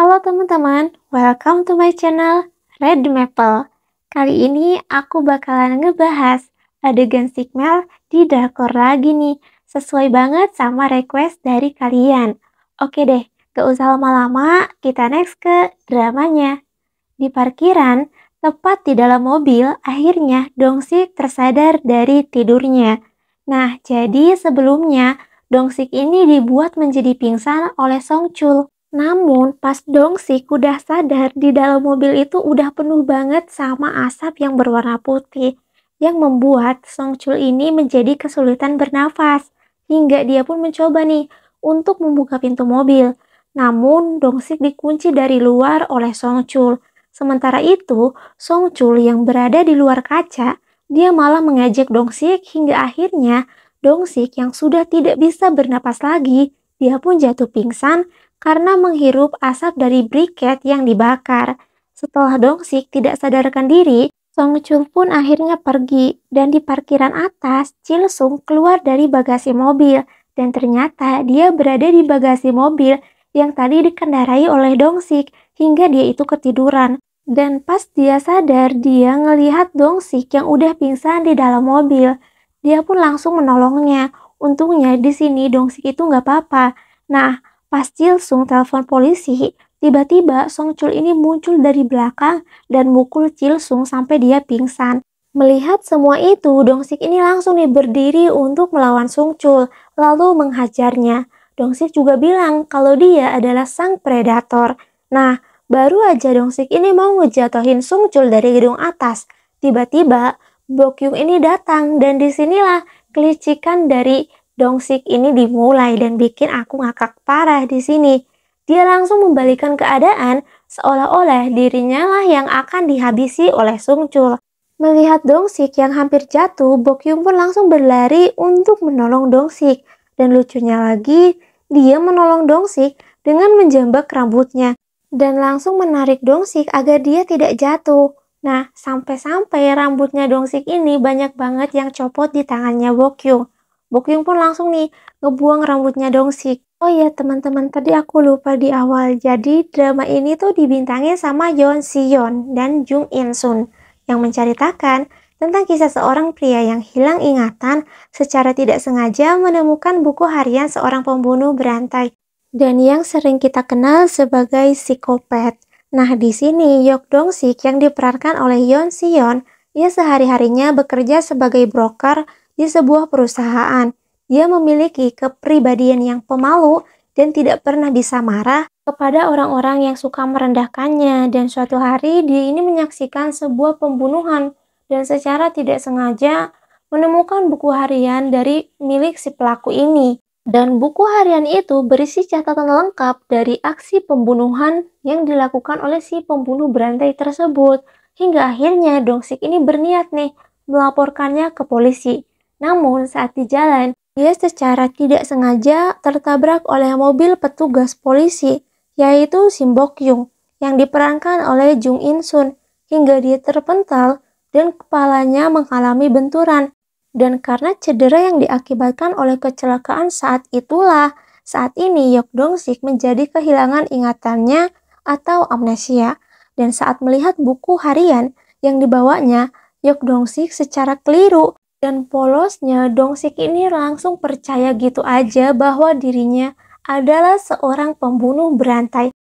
Halo teman-teman, welcome to my channel Red Maple. Kali ini aku bakalan ngebahas adegan signal di drakor lagi nih, sesuai banget sama request dari kalian. Oke deh, gak usah lama-lama, kita next ke dramanya. Di parkiran, tepat di dalam mobil, akhirnya Dongsik tersadar dari tidurnya. Nah, jadi sebelumnya Dongsik ini dibuat menjadi pingsan oleh Song Chul. Namun, pas Dongsik udah sadar, di dalam mobil itu udah penuh banget sama asap yang berwarna putih yang membuat Song Chul ini menjadi kesulitan bernafas. Hingga dia pun mencoba nih untuk membuka pintu mobil. Namun, Dongsik dikunci dari luar oleh Song Chul. Sementara itu, Song Chul yang berada di luar kaca, dia malah mengajak Dongsik hingga akhirnya Dongsik yang sudah tidak bisa bernapas lagi, dia pun jatuh pingsan karena menghirup asap dari briket yang dibakar. Setelah Dongsik tidak sadarkan diri, Song Chul pun akhirnya pergi dan di parkiran atas, Chil Sung keluar dari bagasi mobil dan ternyata dia berada di bagasi mobil yang tadi dikendarai oleh Dongsik hingga dia itu ketiduran. Dan pas dia sadar, dia ngelihat Dongsik yang udah pingsan di dalam mobil. Dia pun langsung menolongnya. Untungnya di sini Dong Sik itu nggak apa-apa. Nah, pas Sung telepon polisi, tiba-tiba Song Chul ini muncul dari belakang dan mukul Sung sampai dia pingsan. Melihat semua itu, Dong Sik ini langsung nih berdiri untuk melawan Song Chul, lalu menghajarnya. Dong Sik juga bilang kalau dia adalah sang predator. Nah, baru aja Dong Sik ini mau ngejatohin Song Chul dari gedung atas. Tiba-tiba, Bokyung ini datang dan disinilah kelicikan dari Dongsik ini dimulai dan bikin aku ngakak parah di sini. Dia langsung membalikan keadaan seolah-olah dirinya lah yang akan dihabisi oleh Sungcul. Melihat Dongsik yang hampir jatuh, Bokyung pun langsung berlari untuk menolong Dongsik. Dan lucunya lagi, dia menolong Dongsik dengan menjambak rambutnya dan langsung menarik Dongsik agar dia tidak jatuh. Nah, sampai-sampai rambutnya Dongsik ini banyak banget yang copot di tangannya Bokyung. Bokyung pun langsung nih ngebuang rambutnya Dongsik. Oh iya teman-teman, tadi aku lupa di awal. Jadi drama ini tuh dibintangin sama Yeon Siyon dan Jung In Sun yang menceritakan tentang kisah seorang pria yang hilang ingatan secara tidak sengaja menemukan buku harian seorang pembunuh berantai dan yang sering kita kenal sebagai psikopat. Nah, di sini Yok Dong Sik yang diperankan oleh Yeon Sion, ia sehari-harinya bekerja sebagai broker di sebuah perusahaan. Ia memiliki kepribadian yang pemalu dan tidak pernah bisa marah kepada orang-orang yang suka merendahkannya dan suatu hari dia ini menyaksikan sebuah pembunuhan dan secara tidak sengaja menemukan buku harian dari milik si pelaku ini. Dan buku harian itu berisi catatan lengkap dari aksi pembunuhan yang dilakukan oleh si pembunuh berantai tersebut. Hingga akhirnya Sik ini berniat nih melaporkannya ke polisi. Namun saat di jalan, dia secara tidak sengaja tertabrak oleh mobil petugas polisi, yaitu Sim Bok Yung, yang diperankan oleh Jung In Sun, hingga dia terpental dan kepalanya mengalami benturan dan karena cedera yang diakibatkan oleh kecelakaan saat itulah, saat ini Yok Dong Sik menjadi kehilangan ingatannya atau amnesia. Dan saat melihat buku harian yang dibawanya, Yok Dong Sik secara keliru dan polosnya Dong Sik ini langsung percaya gitu aja bahwa dirinya adalah seorang pembunuh berantai